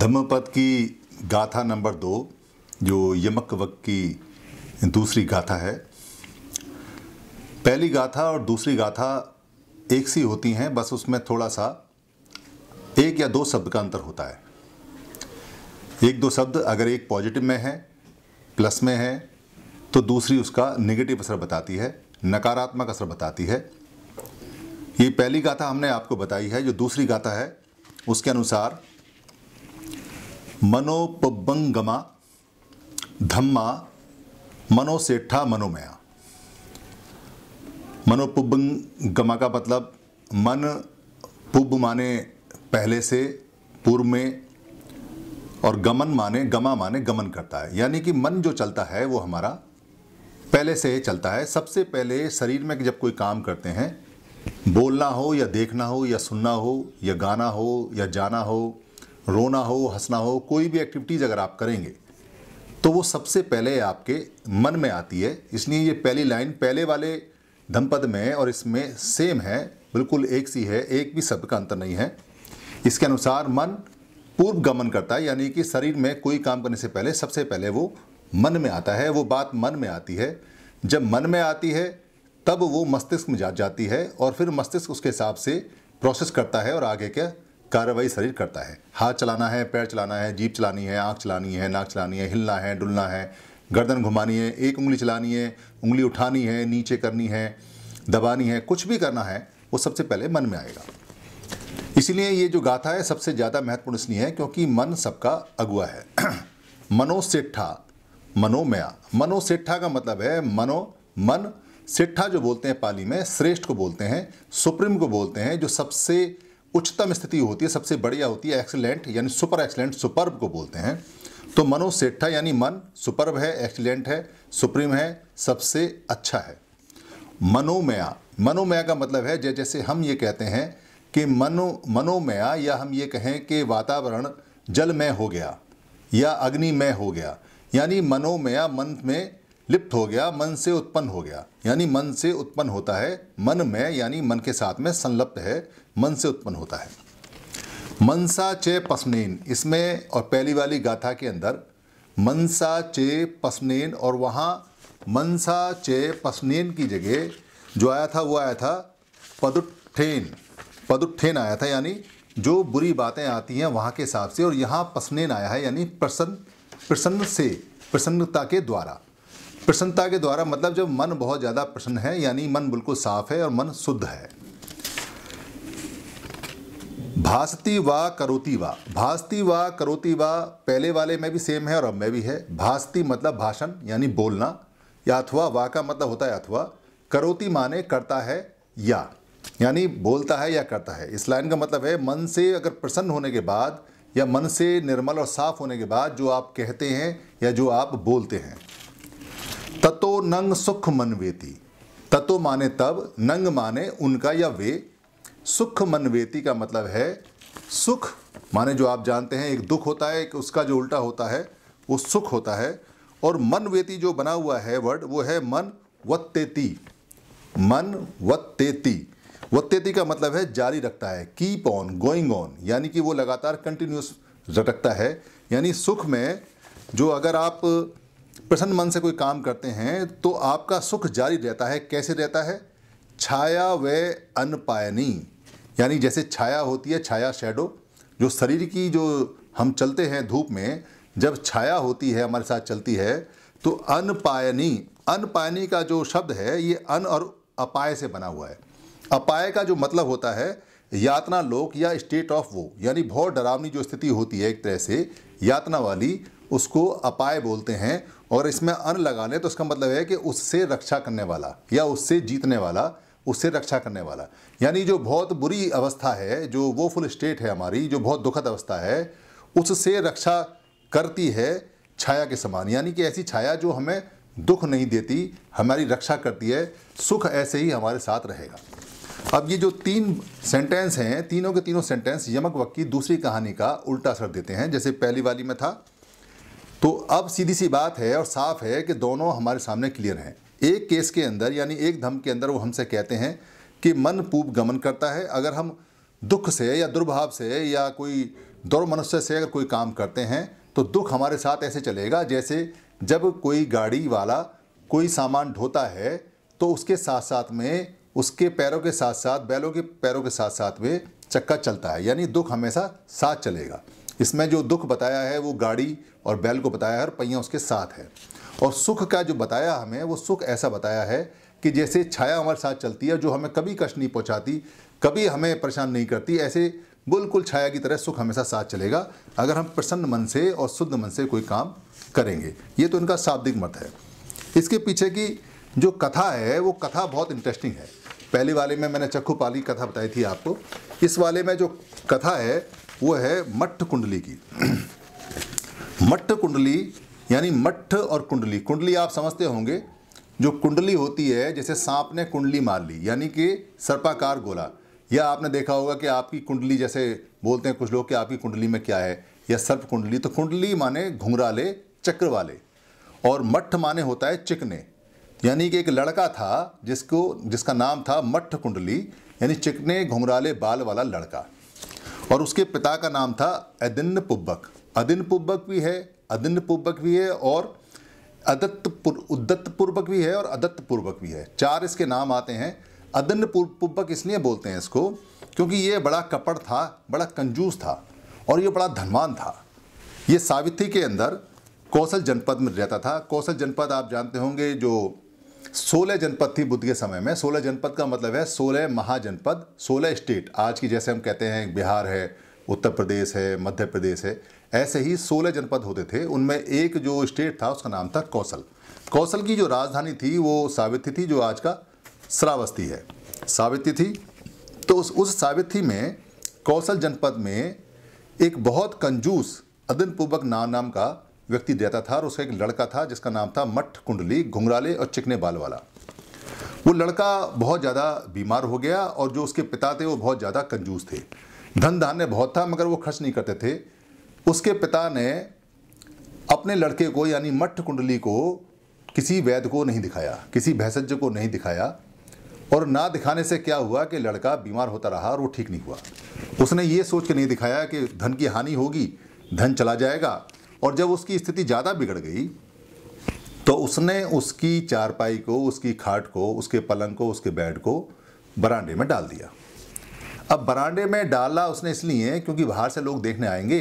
धम्मपद की गाथा नंबर दो जो यमक वक की दूसरी गाथा है पहली गाथा और दूसरी गाथा एक सी होती हैं बस उसमें थोड़ा सा एक या दो शब्द का अंतर होता है एक दो शब्द अगर एक पॉजिटिव में है प्लस में है तो दूसरी उसका नेगेटिव असर बताती है नकारात्मक असर बताती है ये पहली गाथा हमने आपको बताई है जो दूसरी गाथा है उसके अनुसार मनोपंगमा धम्मा मनोसेठा मनोमया मनोपंगमा का मतलब मन पुब माने पहले से पूर्व में और गमन माने गमा माने गमन करता है यानी कि मन जो चलता है वो हमारा पहले से ही चलता है सबसे पहले शरीर में जब कोई काम करते हैं बोलना हो या देखना हो या सुनना हो या गाना हो या जाना हो रोना हो हंसना हो कोई भी एक्टिविटीज़ अगर आप करेंगे तो वो सबसे पहले आपके मन में आती है इसलिए ये पहली लाइन पहले वाले धमपद में और इसमें सेम है बिल्कुल एक सी है एक भी शब्द का अंतर नहीं है इसके अनुसार मन पूर्व गमन करता है यानी कि शरीर में कोई काम करने से पहले सबसे पहले वो मन में आता है वो बात मन में आती है जब मन में आती है तब वो मस्तिष्क में जा जाती है और फिर मस्तिष्क उसके हिसाब से प्रोसेस करता है और आगे के कार्रवाई शरीर करता है हाथ चलाना है पैर चलाना है जीप चलानी है आँख चलानी है नाक चलानी है हिलना है डुलना है गर्दन घुमानी है एक उंगली चलानी है उंगली उठानी है नीचे करनी है दबानी है कुछ भी करना है वो सबसे पहले मन में आएगा इसीलिए ये जो गाथा है सबसे ज़्यादा महत्वपूर्ण इसलिए है क्योंकि मन सबका अगुआ है मनोसेठा मनोमया मनोसेठा का मतलब है मनो मन सेठा जो बोलते हैं पाली में श्रेष्ठ को बोलते हैं सुप्रीम को बोलते हैं जो सबसे उच्चतम स्थिति होती है सबसे बढ़िया होती है एक्सीलेंट यानी सुपर एक्सीलेंट सुपर्ब को बोलते हैं तो मनो सेठा यानी मन सुपर्ब है एक्सीलेंट है सुप्रीम है सबसे अच्छा है मनोमया मनोमया का मतलब है जैसे हम ये कहते हैं कि मनो मनोमया या हम ये कहें कि वातावरण जलमय हो गया या अग्निमय हो गया यानी मनोमया मन में लिप्त हो गया मन से उत्पन्न हो गया यानी मन से उत्पन्न होता है मन में यानी मन के साथ में संलप्त है मन से उत्पन्न होता है मनसा चे पसनेन इसमें और पहली वाली गाथा के अंदर मनसा चे पसनेन और वहाँ मनसा चे पसनेन की जगह जो आया था वो आया था पदुट्ठेन पदुट्ठेन आया था यानी जो बुरी बातें आती हैं वहाँ के हिसाब से और यहाँ पसनेन आया है यानी प्रसन्न प्रसन्न से प्रसन्नता के द्वारा प्रसन्नता के द्वारा मतलब जब मन बहुत ज़्यादा प्रसन्न है यानी मन बिल्कुल साफ है और मन शुद्ध है भासती वा करोती वा भासती वा करोती वा पहले वाले में भी सेम है और अब में भी है भासती मतलब भाषण यानी बोलना या अथवा वा का मतलब होता है अथवा करोती माने करता है या यानी बोलता है या करता है इस लाइन का मतलब है मन से अगर प्रसन्न होने के बाद या मन से निर्मल और साफ होने के बाद जो आप कहते हैं या जो आप बोलते हैं ततो नंग सुख मन वेती ततो माने तब नंग माने उनका या वे सुख मन वेती का मतलब है सुख माने जो आप जानते हैं एक दुख होता है एक उसका जो उल्टा होता है वो सुख होता है और मन वेती जो बना हुआ है वर्ड वो है मन वत्तेती मन वत्तेती वत्तेती का मतलब है जारी रखता है कीप ऑन गोइंग ऑन यानी कि वो लगातार कंटिन्यूस रखता है यानी सुख में जो अगर आप प्रसन्न मन से कोई काम करते हैं तो आपका सुख जारी रहता है कैसे रहता है छाया व अनपायनी यानी जैसे छाया होती है छाया शेडो जो शरीर की जो हम चलते हैं धूप में जब छाया होती है हमारे साथ चलती है तो अनपायनी अनपायनी का जो शब्द है ये अन और अपाय से बना हुआ है अपाय का जो मतलब होता है यातना लोक या स्टेट ऑफ वो यानी बहुत डरावनी जो स्थिति होती है एक तरह से यातना वाली उसको अपाय बोलते हैं और इसमें अन लगा तो इसका मतलब है कि उससे रक्षा करने वाला या उससे जीतने वाला उससे रक्षा करने वाला यानी जो बहुत बुरी अवस्था है जो वो फुल स्टेट है हमारी जो बहुत दुखद अवस्था है उससे रक्षा करती है छाया के समान यानी कि ऐसी छाया जो हमें दुख नहीं देती हमारी रक्षा करती है सुख ऐसे ही हमारे साथ रहेगा अब ये जो तीन सेंटेंस हैं तीनों के तीनों सेंटेंस यमक वक्त की दूसरी कहानी का उल्टा असर देते हैं जैसे पहली वाली में था तो अब सीधी सी बात है और साफ है कि दोनों हमारे सामने क्लियर हैं एक केस के अंदर यानी एक धम के अंदर वो हमसे कहते हैं कि मन पूप गमन करता है अगर हम दुख से या दुर्भाव से या कोई दौर मनुष्य से अगर कोई काम करते हैं तो दुख हमारे साथ ऐसे चलेगा जैसे जब कोई गाड़ी वाला कोई सामान ढोता है तो उसके साथ साथ में उसके पैरों के साथ साथ बैलों के पैरों के साथ साथ में चक्का चलता है यानी दुख हमेशा साथ चलेगा इसमें जो दुख बताया है वो गाड़ी और बैल को बताया है और पहिया उसके साथ है और सुख का जो बताया हमें वो सुख ऐसा बताया है कि जैसे छाया हमारे साथ चलती है जो हमें कभी कष्ट नहीं पहुँचाती कभी हमें परेशान नहीं करती ऐसे बिल्कुल छाया की तरह सुख हमेशा साथ चलेगा अगर हम प्रसन्न मन से और शुद्ध मन से कोई काम करेंगे ये तो इनका शाब्दिक मत है इसके पीछे की जो कथा है वो कथा बहुत इंटरेस्टिंग है पहले वाले में मैंने चक्खू पाली कथा बताई थी आपको इस वाले में जो कथा है वो है मठ कुंडली की मठ कुंडली यानी मठ और कुंडली कुंडली आप समझते होंगे जो कुंडली होती है जैसे सांप ने कुंडली मार ली यानी कि सर्पाकार गोला या आपने देखा होगा कि आपकी कुंडली जैसे बोलते हैं कुछ लोग कि आपकी कुंडली में क्या है या सर्प कुंडली तो कुंडली माने घुंघराले चक्र वाले और मठ माने होता है चिकने यानी कि एक लड़का था जिसको जिसका नाम था मठ कुंडली यानी चिकने घुंघराले बाल वाला लड़का और उसके पिता का नाम था अदिन्न पुब्बक अदिन्न पुब्बक भी है अदिन्न पुब्बक भी है और अदत्त उदत्त पूर्वक भी है और अदत्त पूर्वक भी है चार इसके नाम आते हैं अदन्न पुब्बक इसलिए बोलते हैं इसको क्योंकि ये बड़ा कपड़ था बड़ा कंजूस था और ये बड़ा धनवान था ये सावित्री के अंदर कौशल जनपद में रहता था कौशल जनपद आप जानते होंगे जो सोलह जनपद थी बुद्ध के समय में सोलह जनपद का मतलब है सोलह महाजनपद सोलह स्टेट आज की जैसे हम कहते हैं बिहार है उत्तर प्रदेश है मध्य प्रदेश है ऐसे ही सोलह जनपद होते थे उनमें एक जो स्टेट था उसका नाम था कौशल कौशल की जो राजधानी थी वो सावित्री थी जो आज का श्रावस्ती है सावित्री थी तो उस उस सावित्री में कौशल जनपद में एक बहुत कंजूस अदन पूर्वक नाम नाम का व्यक्ति देता था और उसका एक लड़का था जिसका नाम था मठ कुंडली घुंघराले और चिकने बाल वाला वो लड़का बहुत ज़्यादा बीमार हो गया और जो उसके पिता थे वो बहुत ज़्यादा कंजूस थे धन धान्य बहुत था मगर वो खर्च नहीं करते थे उसके पिता ने अपने लड़के को यानी मठ कुंडली को किसी वैद्य को नहीं दिखाया किसी भैसज्य को नहीं दिखाया और ना दिखाने से क्या हुआ कि लड़का बीमार होता रहा और वो ठीक नहीं हुआ उसने ये सोच के नहीं दिखाया कि धन की हानि होगी धन चला जाएगा और जब उसकी स्थिति ज़्यादा बिगड़ गई तो उसने उसकी चारपाई को उसकी खाट को उसके पलंग को उसके बेड को बरांडे में डाल दिया अब बरांडे में डाला उसने इसलिए क्योंकि बाहर से लोग देखने आएंगे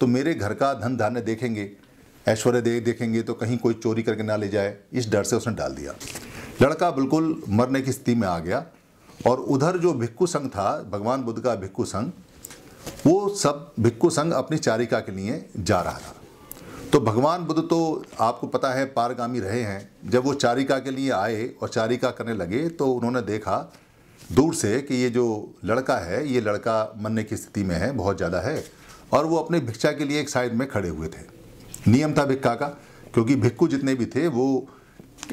तो मेरे घर का धन धान्य देखेंगे ऐश्वर्य दे देखेंगे तो कहीं कोई चोरी करके ना ले जाए इस डर से उसने डाल दिया लड़का बिल्कुल मरने की स्थिति में आ गया और उधर जो भिक्खु संघ था भगवान बुद्ध का भिक्खु संघ वो सब भिक्खु संघ अपनी चारिका के लिए जा रहा था तो भगवान बुद्ध तो आपको पता है पारगामी रहे हैं जब वो चारिका के लिए आए और चारिका करने लगे तो उन्होंने देखा दूर से कि ये जो लड़का है ये लड़का मरने की स्थिति में है बहुत ज़्यादा है और वो अपने भिक्षा के लिए एक साइड में खड़े हुए थे नियम था भिक्का का क्योंकि भिक्कू जितने भी थे वो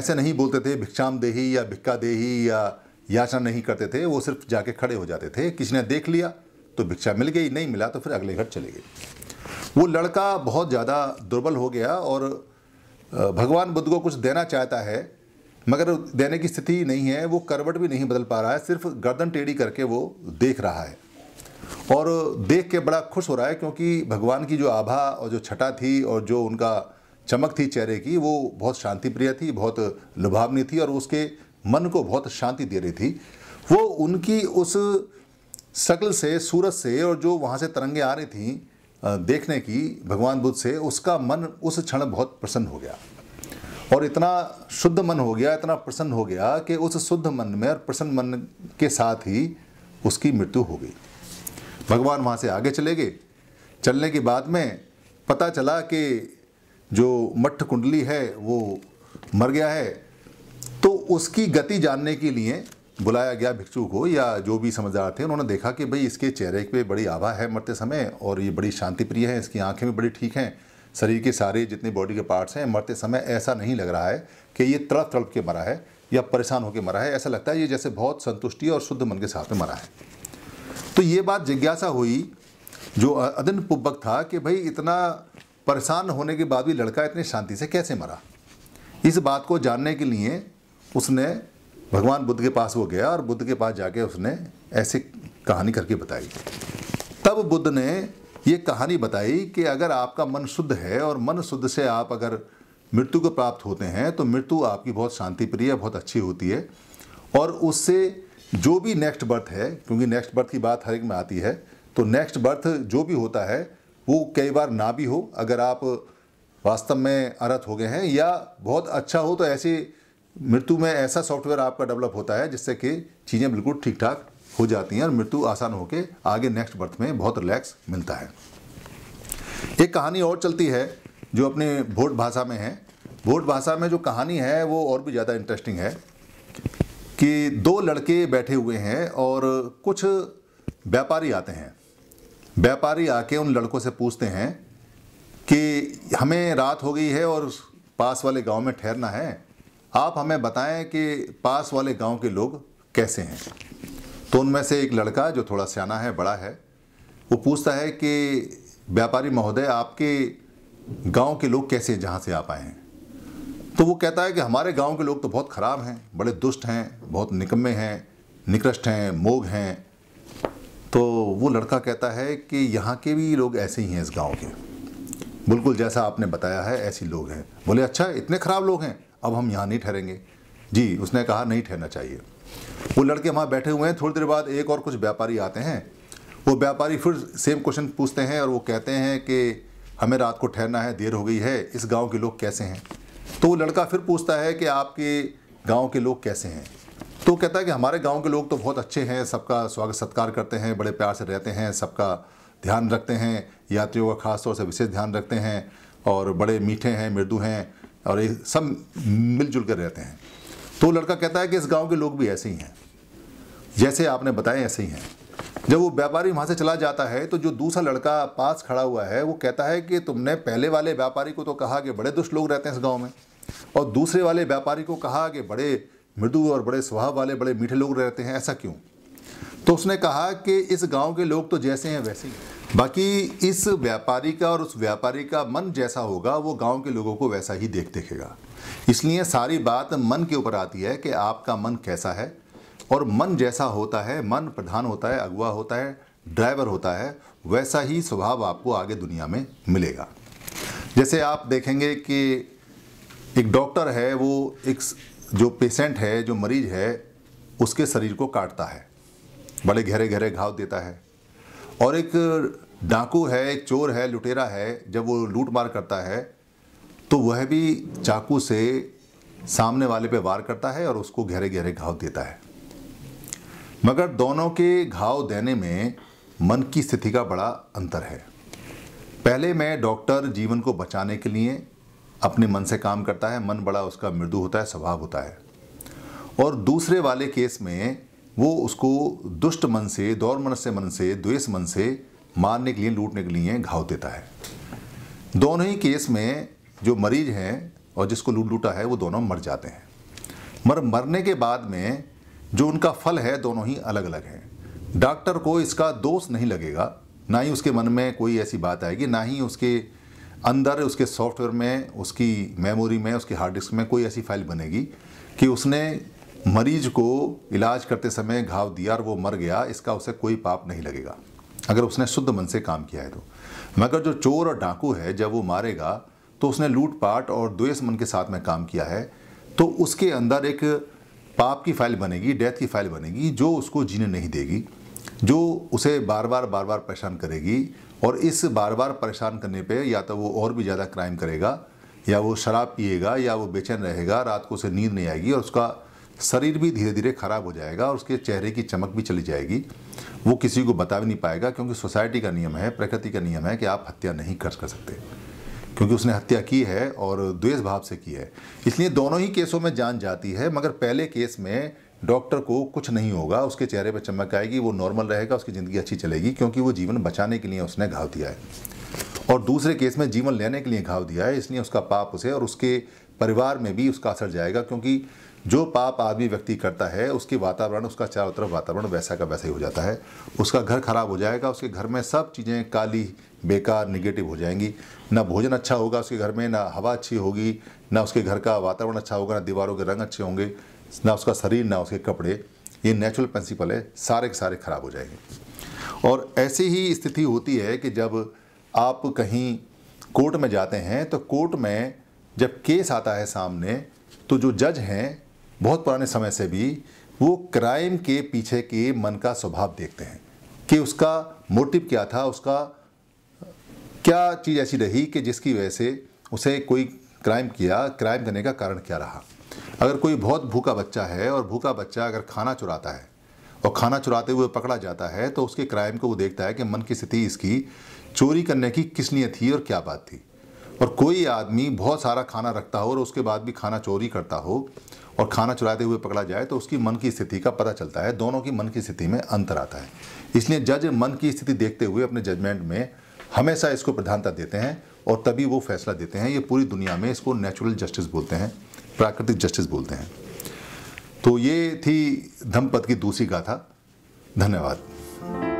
ऐसे नहीं बोलते थे भिक्षाम देही या भिक्का देही या याचना नहीं करते थे वो सिर्फ जाके खड़े हो जाते थे किसी ने देख लिया तो भिक्षा मिल गई नहीं मिला तो फिर अगले घर चले गए वो लड़का बहुत ज़्यादा दुर्बल हो गया और भगवान बुद्ध को कुछ देना चाहता है मगर देने की स्थिति नहीं है वो करवट भी नहीं बदल पा रहा है सिर्फ गर्दन टेढ़ी करके वो देख रहा है और देख के बड़ा खुश हो रहा है क्योंकि भगवान की जो आभा और जो छटा थी और जो उनका चमक थी चेहरे की वो बहुत शांति प्रिय थी बहुत लुभावनी थी और उसके मन को बहुत शांति दे रही थी वो उनकी उस शक्ल से सूरज से और जो वहाँ से तरंगे आ रही थी देखने की भगवान बुद्ध से उसका मन उस क्षण बहुत प्रसन्न हो गया और इतना शुद्ध मन हो गया इतना प्रसन्न हो गया कि उस शुद्ध मन में और प्रसन्न मन के साथ ही उसकी मृत्यु हो गई भगवान वहाँ से आगे चले गए चलने के बाद में पता चला कि जो मठ कुंडली है वो मर गया है तो उसकी गति जानने के लिए बुलाया गया भिक्षु को या जो भी समझदार थे उन्होंने देखा कि भाई इसके चेहरे पे बड़ी आभा है मरते समय और ये बड़ी शांति प्रिय है इसकी आंखें भी बड़ी ठीक हैं शरीर के सारे जितने बॉडी के पार्ट्स हैं मरते समय ऐसा नहीं लग रहा है कि ये तड़प तड़प के मरा है या परेशान होकर मरा है ऐसा लगता है ये जैसे बहुत संतुष्टि और शुद्ध मन के साथ में मरा है तो ये बात जिज्ञासा हुई जो अदन पुब्बक था कि भाई इतना परेशान होने के बाद भी लड़का इतनी शांति से कैसे मरा इस बात को जानने के लिए उसने भगवान बुद्ध के पास वो गया और बुद्ध के पास जाके उसने ऐसी कहानी करके बताई तब बुद्ध ने ये कहानी बताई कि अगर आपका मन शुद्ध है और मन शुद्ध से आप अगर मृत्यु को प्राप्त होते हैं तो मृत्यु आपकी बहुत शांति प्रिय बहुत अच्छी होती है और उससे जो भी नेक्स्ट बर्थ है क्योंकि नेक्स्ट बर्थ की बात हर एक में आती है तो नेक्स्ट बर्थ जो भी होता है वो कई बार ना भी हो अगर आप वास्तव में अरत हो गए हैं या बहुत अच्छा हो तो ऐसी मृत्यु में ऐसा सॉफ्टवेयर आपका डेवलप होता है जिससे कि चीज़ें बिल्कुल ठीक ठाक हो जाती हैं और मृत्यु आसान होकर आगे नेक्स्ट बर्थ में बहुत रिलैक्स मिलता है एक कहानी और चलती है जो अपने भोट भाषा में है भोट भाषा में जो कहानी है वो और भी ज़्यादा इंटरेस्टिंग है कि दो लड़के बैठे हुए हैं और कुछ व्यापारी आते हैं व्यापारी आके उन लड़कों से पूछते हैं कि हमें रात हो गई है और पास वाले गांव में ठहरना है आप हमें बताएं कि पास वाले गांव के लोग कैसे हैं तो उनमें से एक लड़का जो थोड़ा सियाना है बड़ा है वो पूछता है कि व्यापारी महोदय आपके गांव के लोग कैसे जहाँ से आप आए हैं तो वो कहता है कि हमारे गांव के लोग तो बहुत ख़राब हैं बड़े दुष्ट हैं बहुत निकम्मे हैं निकृष्ट हैं मोग हैं तो वो लड़का कहता है कि यहाँ के भी लोग ऐसे ही हैं इस गाँव के बिल्कुल जैसा आपने बताया है ऐसे लोग हैं बोले अच्छा इतने ख़राब लोग हैं अब हम यहाँ नहीं ठहरेंगे जी उसने कहा नहीं ठहरना चाहिए वो लड़के वहाँ बैठे हुए हैं थोड़ी देर बाद एक और कुछ व्यापारी आते हैं वो व्यापारी फिर सेम क्वेश्चन पूछते हैं और वो कहते हैं कि हमें रात को ठहरना है देर हो गई है इस गांव के लोग कैसे हैं तो वो लड़का फिर पूछता है कि आपके गांव के लोग कैसे हैं तो कहता है कि हमारे गांव के लोग तो बहुत अच्छे हैं सबका स्वागत सत्कार करते हैं बड़े प्यार से रहते हैं सबका ध्यान रखते हैं यात्रियों का ख़ासतौर से विशेष ध्यान रखते हैं और बड़े मीठे हैं मृदु हैं और ये सब मिलजुल कर रहते हैं तो लड़का कहता है कि इस गांव के लोग भी ऐसे ही हैं जैसे आपने बताए ऐसे ही हैं जब वो व्यापारी वहाँ से चला जाता है तो जो दूसरा लड़का पास खड़ा हुआ है वो कहता है कि तुमने पहले वाले व्यापारी को तो कहा कि बड़े दुष्ट लोग रहते हैं इस गाँव में और दूसरे वाले व्यापारी को कहा कि बड़े मृदु और बड़े स्वभाव वाले बड़े मीठे लोग रहते हैं ऐसा क्यों तो उसने कहा कि इस गांव के लोग तो जैसे हैं वैसे ही बाकी इस व्यापारी का और उस व्यापारी का मन जैसा होगा वो गांव के लोगों को वैसा ही देख देखेगा इसलिए सारी बात मन के ऊपर आती है कि आपका मन कैसा है और मन जैसा होता है मन प्रधान होता है अगुआ होता है ड्राइवर होता है वैसा ही स्वभाव आपको आगे दुनिया में मिलेगा जैसे आप देखेंगे कि एक डॉक्टर है वो एक जो पेशेंट है जो मरीज है उसके शरीर को काटता है बड़े गहरे गहरे घाव देता है और एक डाकू है एक चोर है लुटेरा है जब वो लूट मार करता है तो वह भी चाकू से सामने वाले पे वार करता है और उसको गहरे गहरे घाव देता है मगर दोनों के घाव देने में मन की स्थिति का बड़ा अंतर है पहले मैं डॉक्टर जीवन को बचाने के लिए अपने मन से काम करता है मन बड़ा उसका मृदु होता है स्वभाव होता है और दूसरे वाले केस में वो उसको दुष्ट मन से दौर मन से मन से द्वेष मन से मारने के लिए लूटने के लिए घाव देता है दोनों ही केस में जो मरीज हैं और जिसको लूट लूटा है वो दोनों मर जाते हैं मगर मरने के बाद में जो उनका फल है दोनों ही अलग अलग हैं डॉक्टर को इसका दोष नहीं लगेगा ना ही उसके मन में कोई ऐसी बात आएगी ना ही उसके अंदर उसके सॉफ्टवेयर में उसकी मेमोरी में उसके हार्ड डिस्क में कोई ऐसी फाइल बनेगी कि उसने मरीज को इलाज करते समय घाव दिया और वो मर गया इसका उसे कोई पाप नहीं लगेगा अगर उसने शुद्ध मन से काम किया है तो मगर जो चोर और डाकू है जब वो मारेगा तो उसने लूटपाट और द्वेष मन के साथ में काम किया है तो उसके अंदर एक पाप की फाइल बनेगी डेथ की फाइल बनेगी जो उसको जीने नहीं देगी जो उसे बार बार बार बार परेशान करेगी और इस बार बार परेशान करने पे या तो वो और भी ज़्यादा क्राइम करेगा या वो शराब पिएगा या वो बेचैन रहेगा रात को उसे नींद नहीं आएगी और उसका शरीर भी धीरे धीरे खराब हो जाएगा और उसके चेहरे की चमक भी चली जाएगी वो किसी को बता भी नहीं पाएगा क्योंकि सोसाइटी का नियम है प्रकृति का नियम है कि आप हत्या नहीं कर कर सकते क्योंकि उसने हत्या की है और द्वेष भाव से की है इसलिए दोनों ही केसों में जान जाती है मगर पहले केस में डॉक्टर को कुछ नहीं होगा उसके चेहरे पर चमक आएगी वो नॉर्मल रहेगा उसकी ज़िंदगी अच्छी चलेगी क्योंकि वो जीवन बचाने के लिए उसने घाव दिया है और दूसरे केस में जीवन लेने के लिए घाव दिया है इसलिए उसका पाप उसे और उसके परिवार में भी उसका असर जाएगा क्योंकि जो पाप आदमी व्यक्ति करता है उसकी वातावरण उसका चारों तरफ वातावरण वैसा का वैसा ही हो जाता है उसका घर खराब हो जाएगा उसके घर में सब चीज़ें काली बेकार निगेटिव हो जाएंगी ना भोजन अच्छा होगा उसके घर में ना हवा अच्छी होगी ना उसके घर का वातावरण अच्छा होगा ना दीवारों के रंग अच्छे होंगे ना उसका शरीर ना उसके कपड़े ये नेचुरल प्रिंसिपल है सारे के सारे खराब हो जाएंगे और ऐसी ही स्थिति होती है कि जब आप कहीं कोर्ट में जाते हैं तो कोर्ट में जब केस आता है सामने तो जो जज हैं बहुत पुराने समय से भी वो क्राइम के पीछे के मन का स्वभाव देखते हैं कि उसका मोटिव क्या था उसका क्या चीज़ ऐसी रही कि जिसकी वजह से उसे कोई क्राइम किया क्राइम करने का कारण क्या रहा अगर कोई बहुत भूखा बच्चा है और भूखा बच्चा अगर खाना चुराता है और खाना चुराते हुए पकड़ा जाता है तो उसके क्राइम को वो देखता है कि मन की स्थिति इसकी चोरी करने की किस नीयत थी और क्या बात थी और कोई आदमी बहुत सारा खाना रखता हो और उसके बाद भी खाना चोरी करता हो और खाना चुराते हुए पकड़ा जाए तो उसकी मन की स्थिति का पता चलता है दोनों की मन की स्थिति में अंतर आता है इसलिए जज मन की स्थिति देखते हुए अपने जजमेंट में हमेशा इसको प्रधानता देते हैं और तभी वो फैसला देते हैं ये पूरी दुनिया में इसको नेचुरल जस्टिस बोलते हैं प्राकृतिक जस्टिस बोलते हैं तो ये थी धम्पद की दूसरी गाथा धन्यवाद